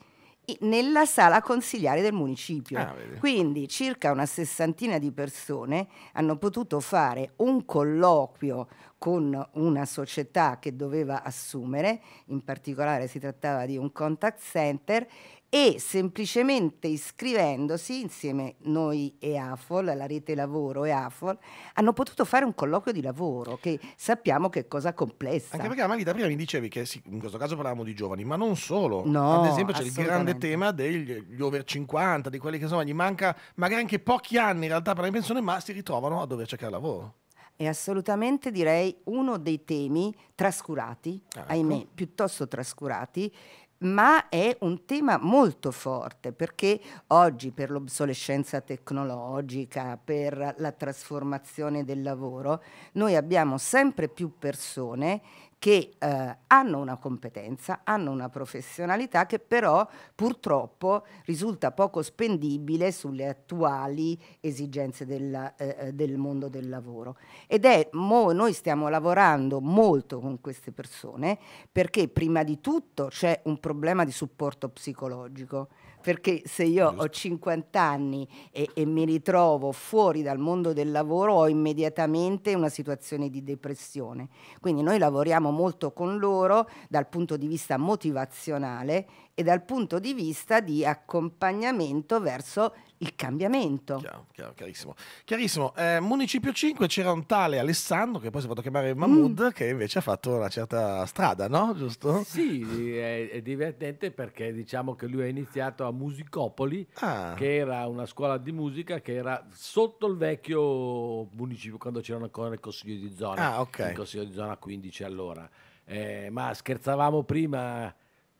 nella sala consigliare del municipio. Ah, Quindi circa una sessantina di persone hanno potuto fare un colloquio con una società che doveva assumere, in particolare si trattava di un contact center e semplicemente iscrivendosi insieme noi e AFOL, la rete lavoro e AFOL, hanno potuto fare un colloquio di lavoro che sappiamo che è cosa complessa. Anche perché Amalita prima mi dicevi che sì, in questo caso parlavamo di giovani, ma non solo. No, Ad esempio c'è il grande tema degli over 50, di quelli che insomma gli manca magari anche pochi anni in realtà per la pensione, ma si ritrovano a dover cercare lavoro. È assolutamente direi uno dei temi trascurati, ah, ecco. ahimè, piuttosto trascurati, ma è un tema molto forte perché oggi per l'obsolescenza tecnologica, per la trasformazione del lavoro, noi abbiamo sempre più persone che eh, hanno una competenza, hanno una professionalità che però purtroppo risulta poco spendibile sulle attuali esigenze del, eh, eh, del mondo del lavoro. Ed è, mo, noi stiamo lavorando molto con queste persone perché prima di tutto c'è un problema di supporto psicologico perché se io Giusto. ho 50 anni e, e, mi ritrovo fuori dal mondo del lavoro ho immediatamente una situazione di depressione. Quindi noi lavoriamo molto con loro dal punto di vista motivazionale e dal punto di vista di accompagnamento verso il cambiamento. Chiaro, chiaro, chiarissimo. chiarissimo. Eh, Municipio 5 c'era un tale Alessandro che poi si è fatto chiamare Mahmoud mm. che invece ha fatto una certa strada, no? Giusto? Sì, è, è, divertente perché diciamo che lui ha iniziato a Musicopoli, ah. che era una scuola di musica che era sotto il vecchio municipio quando c'erano ancora il consiglio di zona. Ah, ok. Il consiglio di zona 15 allora. Eh, ma scherzavamo prima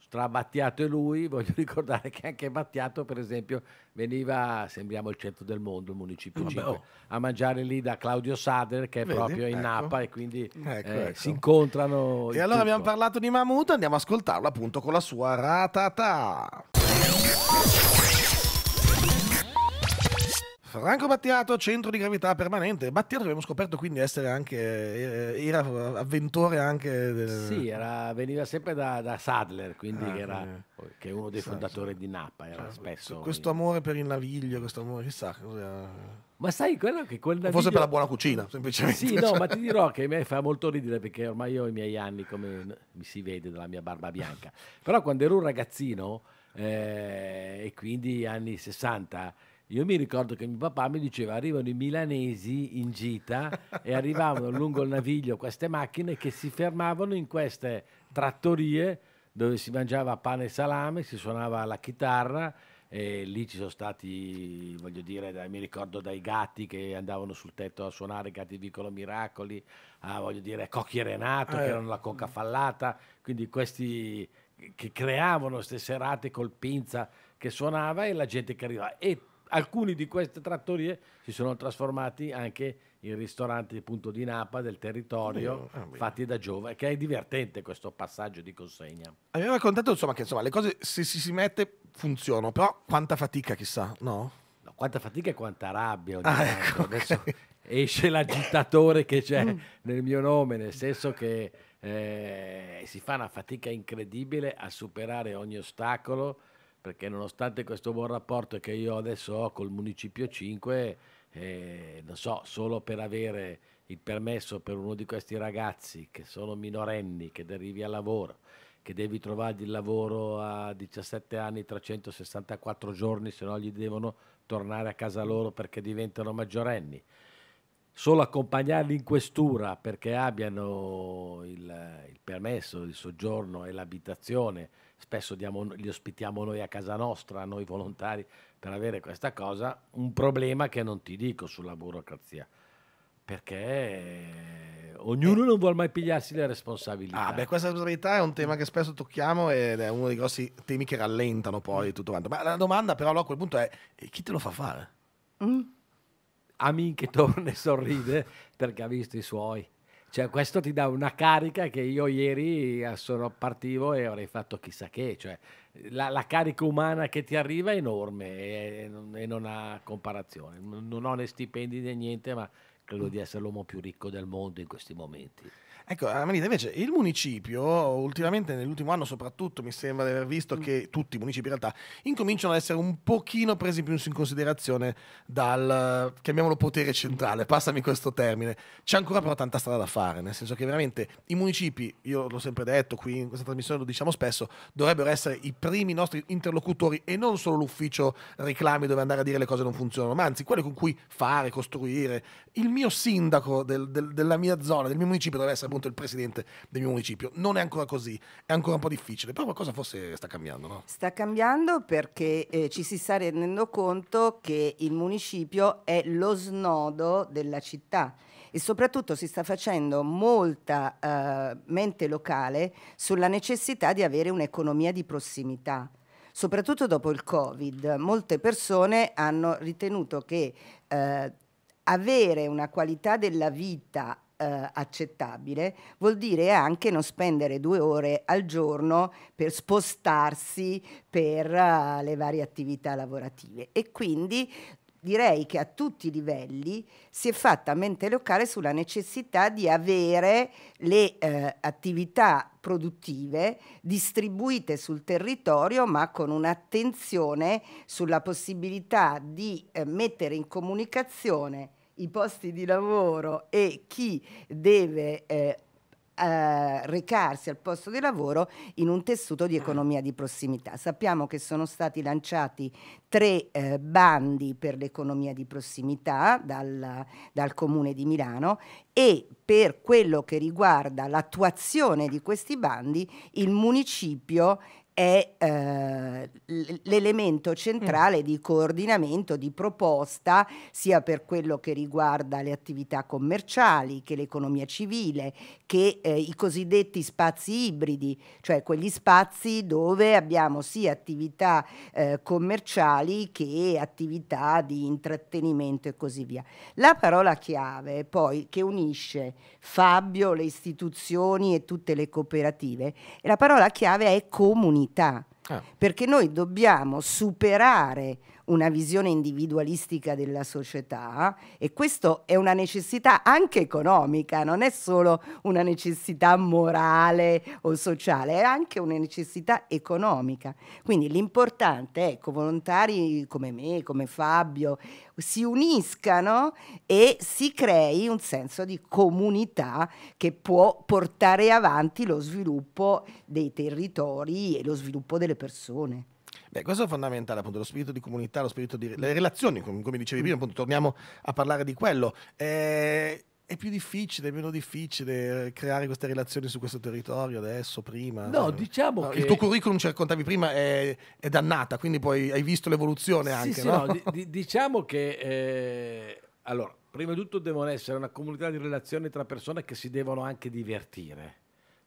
tra Battiato e lui, voglio ricordare che anche Battiato, per esempio, veniva, sembriamo il centro del mondo, il municipio Vabbè, 5, oh. a mangiare lì da Claudio Sader, che è Vedi? proprio in ecco. Napa, e quindi ecco, eh, ecco. si incontrano. E allora tutto. abbiamo parlato di Mammut, andiamo ad ascoltarlo appunto con la sua ratata. Franco Battiato, centro di gravità permanente. Battiato abbiamo scoperto quindi essere anche, eh, era avventore anche... Del... Sì, era, veniva sempre da, da Sadler, quindi ah, che, era, eh. che è uno dei fondatori sì, di Napa, era cioè, spesso... Questo amore per il naviglio, questo amore, chissà cosa... Ma sai quello che quel naviglio... Forse per la buona cucina, semplicemente. Sì, no, cioè. ma ti dirò che a me fa molto ridere perché ormai io ho i miei anni, come mi si vede dalla mia barba bianca. Però quando ero un ragazzino, eh, e quindi anni 60 io mi ricordo che mio papà mi diceva arrivano i milanesi in gita e arrivavano lungo il naviglio queste macchine che si fermavano in queste trattorie dove si mangiava pane e salame, si suonava la chitarra e lì ci sono stati, voglio dire, dai, mi ricordo dai gatti che andavano sul tetto a suonare, gatti di Vicolo Miracoli, a, voglio dire, Cocchi Renato eh. che erano la coca fallata, quindi questi che creavano queste serate col pinza che suonava e la gente che arrivava. E alcuni di queste trattorie si sono trasformati anche in ristoranti appunto di Napa del territorio ah, fatti da giovani che è divertente questo passaggio di consegna abbiamo raccontato insomma che insomma, le cose se si, si mette funzionano però quanta fatica chissà no? no quanta fatica e quanta rabbia ah, ecco, adesso esce l'agitatore che c'è mm. nel mio nome nel senso che eh, si fa una fatica incredibile a superare ogni ostacolo perché nonostante questo buon rapporto che io adesso ho col Municipio 5, eh, non so, solo per avere il permesso per uno di questi ragazzi che sono minorenni, che derivi al lavoro, che devi trovargli il lavoro a 17 anni, 364 giorni, se no gli devono tornare a casa loro perché diventano maggiorenni. Solo accompagnarli in questura perché abbiano il, il permesso di soggiorno e l'abitazione spesso diamo, li ospitiamo noi a casa nostra, noi volontari, per avere questa cosa, un problema che non ti dico sulla burocrazia, perché ognuno eh. non vuole mai pigliarsi le responsabilità. Ah, beh, questa responsabilità è un tema che spesso tocchiamo ed è uno dei grossi temi che rallentano poi tutto quanto. Ma la domanda però a quel punto è, chi te lo fa fare? Mm. Amin che torna e sorride perché ha visto i suoi. Cioè, questo ti dà una carica che io ieri eh, sono partivo e avrei fatto chissà che. Cioè, la, la, carica umana che ti arriva è enorme e, e non ha comparazione. Non ho né stipendi né niente, ma credo di essere l'uomo più ricco del mondo in questi momenti. Ecco, Amanita, invece il municipio, ultimamente nell'ultimo anno soprattutto, mi sembra di aver visto mm. che tutti i municipi in realtà incominciano ad essere un pochino presi più in considerazione dal, chiamiamolo potere centrale, passami questo termine. C'è ancora però tanta strada da fare, nel senso che veramente i municipi, io l'ho sempre detto qui in questa trasmissione, lo diciamo spesso, dovrebbero essere i primi nostri interlocutori e non solo l'ufficio reclami dove andare a dire le cose non funzionano, ma anzi quello con cui fare, costruire. Il mio sindaco del, del, della mia zona, del mio municipio dovrebbe essere appunto il presidente del mio municipio. Non è ancora così, è ancora un po' difficile, però qualcosa forse sta cambiando. No? Sta cambiando perché eh, ci si sta rendendo conto che il municipio è lo snodo della città e soprattutto si sta facendo molta eh, mente locale sulla necessità di avere un'economia di prossimità soprattutto dopo il Covid, molte persone hanno ritenuto che eh, avere una qualità della vita eh, accettabile, vuol dire anche non spendere due ore al giorno per spostarsi per uh, le varie attività lavorative. E quindi direi che a tutti i livelli si è fatta mente locale sulla necessità di avere le eh, attività produttive distribuite sul territorio ma con un'attenzione sulla possibilità di eh, mettere in comunicazione i posti di lavoro e chi deve eh, eh, recarsi al posto di lavoro in un tessuto di economia di prossimità. Sappiamo che sono stati lanciati tre eh, bandi per l'economia di prossimità dal, dal Comune di Milano e per quello che riguarda l'attuazione di questi bandi il municipio è eh, l'elemento centrale mm. di coordinamento, di proposta, sia per quello che riguarda le attività commerciali, che l'economia civile, che eh, i cosiddetti spazi ibridi, cioè quegli spazi dove abbiamo sia attività eh, commerciali che attività di intrattenimento e così via. La parola chiave poi che unisce Fabio, le istituzioni e tutte le cooperative. E la parola chiave è comunità, ah. perché noi dobbiamo superare una visione individualistica della società e questo è una necessità anche economica, non è solo una necessità morale o sociale, è anche una necessità economica. Quindi l'importante è che volontari come me, come Fabio, si uniscano e si crei un senso di comunità che può portare avanti lo sviluppo dei territori e lo sviluppo delle persone. Beh, questo è fondamentale, appunto, lo spirito di comunità, lo spirito di le relazioni, come dicevi prima, appunto, torniamo a parlare di quello. Eh, è più difficile, è meno difficile creare queste relazioni su questo territorio adesso, prima? No, diciamo no, che... Il tuo curriculum, ci raccontavi prima, è, è dannata, quindi poi hai visto l'evoluzione sì, anche, sì, no? no d- diciamo che... Eh, allora, prima di tutto devono essere una comunità di relazioni tra persone che si devono anche divertire.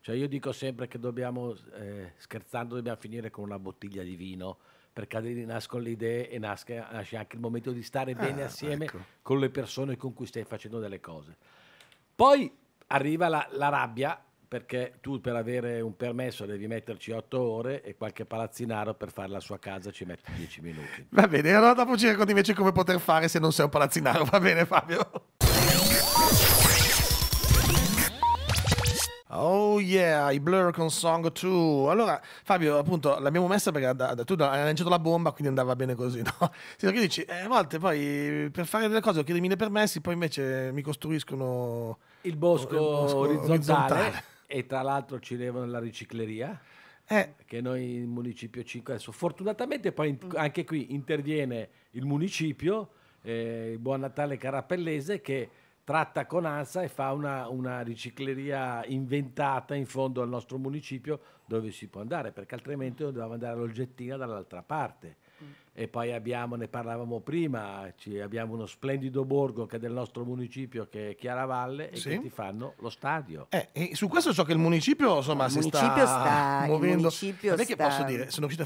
Cioè io dico sempre che dobbiamo, eh, scherzando, dobbiamo finire con una bottiglia di vino perché nascono le idee e nasce, nasce anche il momento di stare ah, bene ah, assieme ecco. con le persone con cui stai facendo delle cose. Poi arriva la, la rabbia perché tu per avere un permesso devi metterci otto ore e qualche palazzinaro per fare la sua casa ci mette dieci minuti. Va bene, allora dopo ci racconti invece come poter fare se non sei un palazzinaro, va bene Fabio? Oh yeah, i Blur con Song 2. Allora, Fabio, appunto, l'abbiamo messa perché da, da, tu hai lanciato la bomba, quindi andava bene così, no? Sì, perché dici, eh, a volte poi per fare delle cose ho i dei permessi, poi invece mi costruiscono il bosco, il bosco orizzontale, orizzontale, e tra l'altro ci levano la ricicleria. Eh. Che noi in municipio 5 adesso, fortunatamente poi mm. anche qui interviene il municipio, eh, Buon Natale Carapellese, che tratta con ANSA e fa una, una, ricicleria inventata in fondo al nostro municipio dove si può andare, perché altrimenti dovevamo andare all'oggettina dall'altra parte. E poi abbiamo, ne parlavamo prima, abbiamo uno splendido borgo che è del nostro municipio che è Chiaravalle e sì. che ti fanno lo stadio. Eh, e su questo so che il municipio insomma il si municipio sta, sta muovendo. Municipio non è che posso dire, sono riuscito a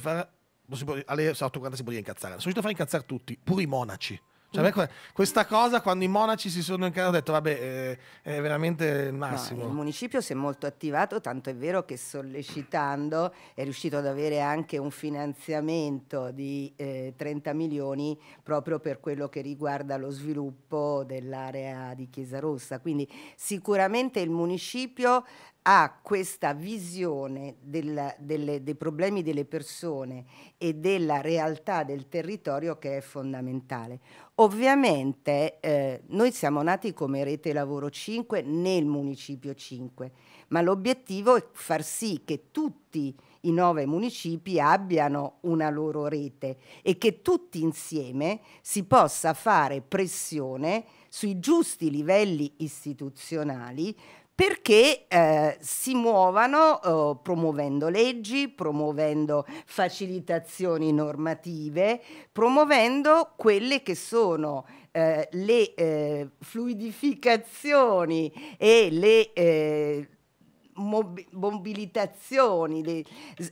fare, alle 8.40 si può dire incazzare, sono riuscito a fare incazzare tutti, pure i monaci. Cioè, mm. questa cosa quando i monaci si sono incaricati ho detto vabbè eh, è veramente il massimo. No, il municipio si è molto attivato, tanto è vero che sollecitando è riuscito ad avere anche un finanziamento di eh, 30 milioni proprio per quello che riguarda lo sviluppo dell'area di Chiesa Rossa. Quindi sicuramente il municipio ha questa visione del, delle, dei problemi delle persone e della realtà del territorio che è fondamentale. Ovviamente eh, noi siamo nati come Rete Lavoro 5 nel Municipio 5, ma l'obiettivo è far sì che tutti i nove municipi abbiano una loro rete e che tutti insieme si possa fare pressione sui giusti livelli istituzionali perché eh, si muovano eh, promuovendo leggi, promuovendo facilitazioni normative, promuovendo quelle che sono eh, le eh, fluidificazioni e le eh, mobilitazioni le,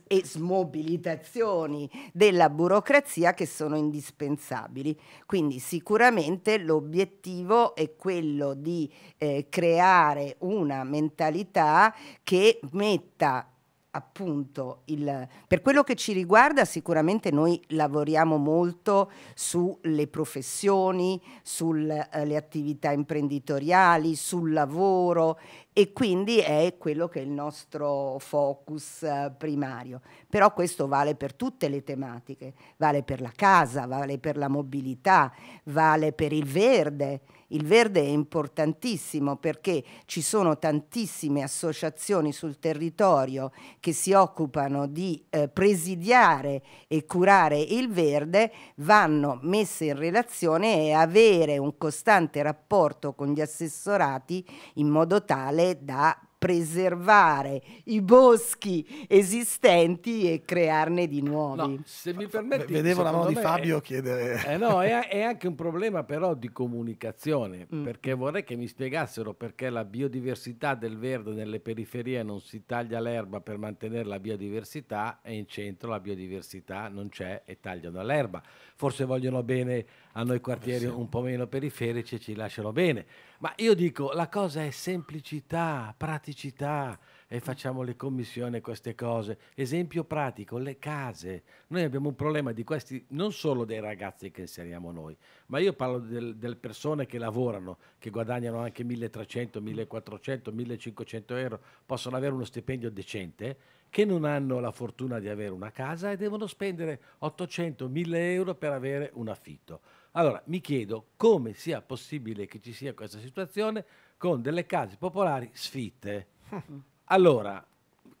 e smobilitazioni della burocrazia che sono indispensabili. Quindi sicuramente l'obiettivo è quello di eh, creare una mentalità che metta appunto il, per quello che ci riguarda sicuramente noi lavoriamo molto sulle professioni, sulle eh, attività imprenditoriali, sul lavoro e quindi è quello che è il nostro focus eh, primario. Però questo vale per tutte le tematiche, vale per la casa, vale per la mobilità, vale per il verde il verde è importantissimo perché ci sono tantissime associazioni sul territorio che si occupano di eh, presidiare e curare il verde, vanno messe in relazione e avere un costante rapporto con gli assessorati in modo tale da preservare i boschi esistenti e crearne di nuovi. No, se mi permetti, Vedevo la mano di Fabio è, chiedere... Eh no, è, è, anche un problema però di comunicazione, mm. perché vorrei che mi spiegassero perché la biodiversità del verde nelle periferie non si taglia l'erba per mantenere la biodiversità e in centro la biodiversità non c'è e tagliano l'erba. Forse vogliono bene a noi quartieri un po' meno periferici e ci lasciano bene ma io dico, la cosa è semplicità, praticità e facciamo le commissioni, queste cose. Esempio pratico, le case. Noi abbiamo un problema di questi, non solo dei ragazzi che inseriamo noi, ma io parlo del, delle persone che lavorano, che guadagnano anche 1300, 1400, 1500 euro, possono avere uno stipendio decente, che non hanno la fortuna di avere una casa e devono spendere 800, 1000 euro per avere un affitto allora mi chiedo come sia possibile che ci sia questa situazione con delle case popolari sfitte. Allora,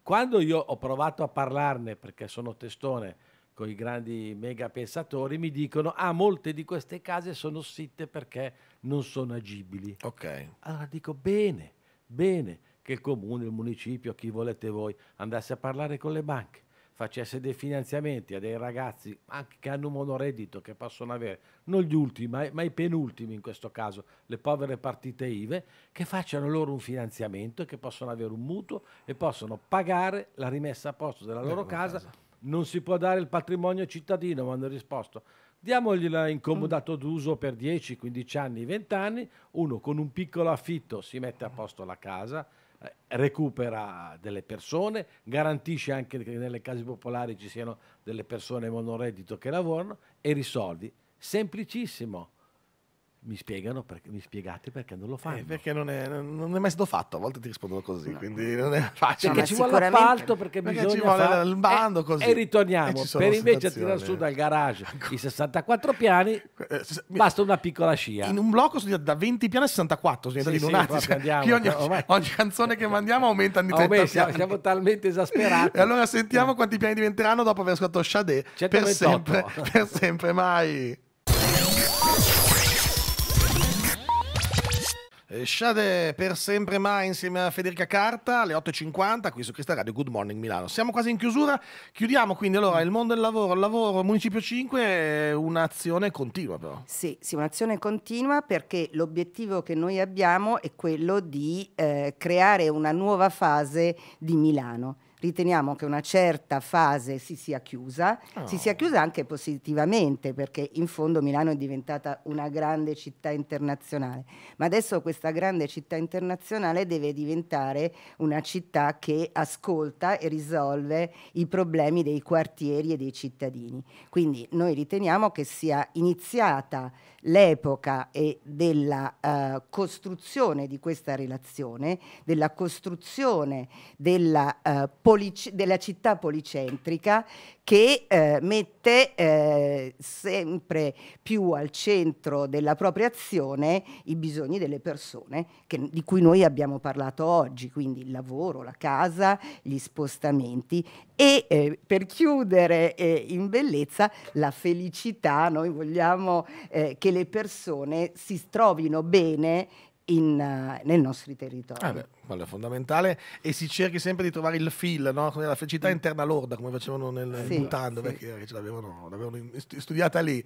quando io ho provato a parlarne, perché sono testone con i grandi mega pensatori, mi dicono, ah, molte di queste case sono sfitte perché non sono agibili. Ok. Allora dico, bene, bene, che il comune, il municipio, chi volete voi, andasse a parlare con le banche facesse dei finanziamenti a dei ragazzi anche che hanno un monoreddito che possono avere, non gli ultimi, ma i penultimi in questo caso, le povere partite IVE, che facciano loro un finanziamento, e che possono avere un mutuo e possono pagare la rimessa a posto della loro casa. casa. Non si può dare il patrimonio cittadino, mi hanno risposto. Diamogli l'incomodato d'uso per 10, 15 anni, 20 anni, uno con un piccolo affitto si mette a posto la casa, recupera delle persone, garantisce anche che nelle case popolari ci siano delle persone monoreddito che lavorano e risolvi. Semplicissimo mi spiegano perché, mi spiegate perché non lo eh, fanno. Eh, perché non è, non è, mai stato fatto, a volte ti rispondono così, no. quindi non è cioè, facile. Perché ci vuole l'appalto, perché, perché ci vuole far... il bando eh, così. E, ritorniamo, e per invece tirare su dal garage i 64 piani, eh, basta una piccola scia. In un blocco sono da 20 piani a 64, sono sì, sì, lunati, sì, cioè, ogni, ogni, canzone che mandiamo aumenta di 30 Aumè, siamo, siamo, talmente esasperati. e allora sentiamo quanti piani diventeranno dopo aver ascoltato Sade per sempre, per sempre mai. Eh, Shade per sempre mai insieme a Federica Carta alle 8.50 qui su Cristal Radio Good Morning Milano. Siamo quasi in chiusura, chiudiamo quindi allora il mondo del lavoro, il lavoro Municipio 5 è eh, un'azione continua però. Sì, sì, un'azione continua perché l'obiettivo che noi abbiamo è quello di eh, creare una nuova fase di Milano riteniamo che una certa fase si sia chiusa, oh. si sia ah. chiusa anche positivamente perché in fondo Milano è diventata una grande città internazionale, ma adesso questa grande città internazionale deve diventare una città che ascolta e risolve i problemi dei quartieri e dei cittadini. Quindi noi riteniamo che sia iniziata l'epoca e della uh, costruzione di questa relazione, della costruzione della, uh, della città policentrica che uh, mette sempre più al centro della propria azione i bisogni delle persone che, di cui noi abbiamo parlato oggi, quindi il lavoro, la casa, gli spostamenti e eh, per chiudere eh, in bellezza la felicità, noi vogliamo eh, che le persone si trovino bene in, uh, nei nostri territori. Ah beh, quello è fondamentale e si cerchi sempre di trovare il fil, no? la felicità mm. interna lorda come facevano nel sì, mutando, sì. perché eh, ce l'avevano, l'avevano, studiata lì.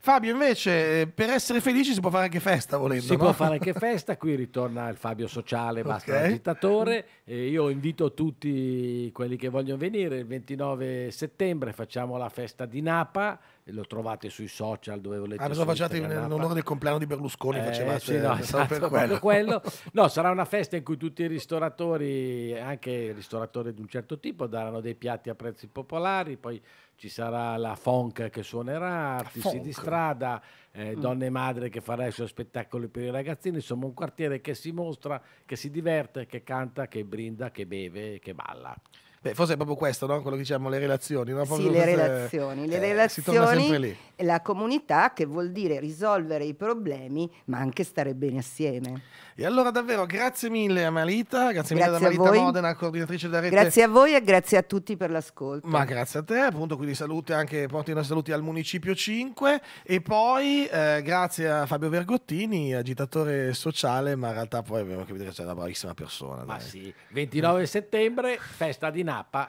Fabio invece eh, per essere felici si può fare anche festa volendo. Si no? può fare anche festa, qui ritorna il Fabio sociale, basta okay. agitatore. E io invito tutti quelli che vogliono venire il 29 settembre, facciamo la festa di Napa lo trovate sui social dove volete. Ah, cosa facciate in, in onore del compleanno di Berlusconi? Eh, facevate sì, no, esatto, quello. quello. No, sarà una festa in cui tutti i ristoratori, anche ristoratori di un certo tipo, daranno dei piatti a prezzi popolari, poi ci sarà la Fonk che suonerà, artisti di strada, eh, mm. donne e madre che farà i suoi spettacoli per i ragazzini, insomma un quartiere che si mostra, che si diverte, che canta, che brinda, che beve, che balla. Beh, forse è proprio questo, no? quello che diciamo, le relazioni. No? Sì, le relazioni. Le eh, relazioni, la comunità che vuol dire risolvere i problemi, ma anche stare bene assieme. E allora davvero grazie mille Amalita, grazie, grazie mille a Amalita voi. Modena, coordinatrice della rete. Grazie a voi e grazie a tutti per l'ascolto. Ma grazie a te, appunto, quindi salute anche, porti i nostri saluti al Municipio 5 e poi eh, grazie a Fabio Vergottini, agitatore sociale, ma in realtà poi abbiamo capito che c'è una bravissima persona. Ma dai. sì, 29 settembre, festa di Napa.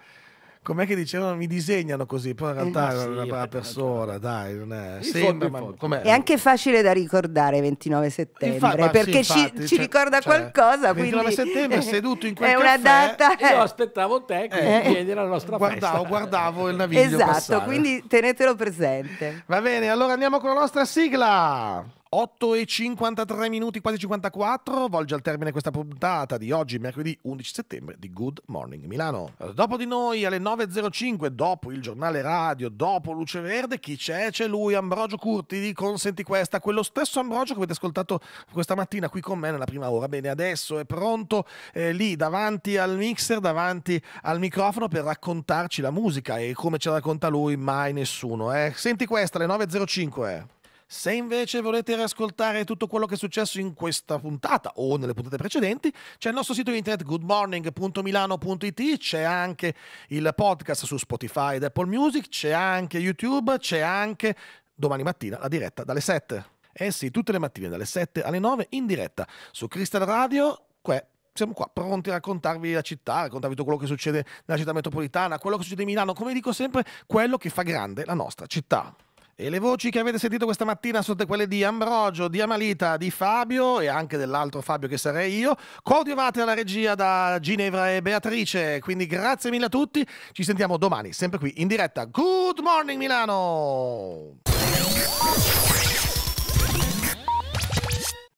Com'è che dicevano mi disegnano così, poi in eh, realtà è una brava persona, dai, non è... Sembra, fondo, ma, è anche facile da ricordare 29 settembre, Infa perché sì, infatti, ci, ci cioè, ricorda cioè, qualcosa. 29 settembre seduto in quel caffè, una data... io aspettavo te che eh, vieni alla nostra guardavo, festa. Guardavo il naviglio Esatto, passare. quindi tenetelo presente. Va bene, allora andiamo con la nostra sigla. 8 e 53 minuti, quasi 54, volge al termine questa puntata di oggi, mercoledì 11 settembre, di Good Morning Milano. Dopo di noi, alle 9.05, dopo il giornale radio, dopo Luce Verde, chi c'è? C'è lui, Ambrogio Curti di Consenti Questa, quello stesso Ambrogio che avete ascoltato questa mattina qui con me nella prima ora. Bene, adesso è pronto eh, lì davanti al mixer, davanti al microfono per raccontarci la musica e come ce la racconta lui, mai nessuno. Eh. Senti questa, alle 9.05. Se invece volete riascoltare tutto quello che è successo in questa puntata o nelle puntate precedenti, c'è il nostro sito internet goodmorning.milano.it, c'è anche il podcast su Spotify ed Apple Music, c'è anche YouTube, c'è anche domani mattina la diretta dalle 7. Eh sì, tutte le mattine dalle 7 alle 9 in diretta su Crystal Radio, qua siamo qua pronti a raccontarvi la città, a raccontarvi tutto quello che succede nella città metropolitana, quello che succede a Milano, come dico sempre, quello che fa grande la nostra città. E le voci che avete sentito questa mattina sono quelle di Ambrogio, di Amalita, di Fabio e anche dell'altro Fabio che sarei io, coadiuvate alla regia da Ginevra e Beatrice. Quindi grazie mille a tutti, ci sentiamo domani, sempre qui in diretta. Good morning Milano!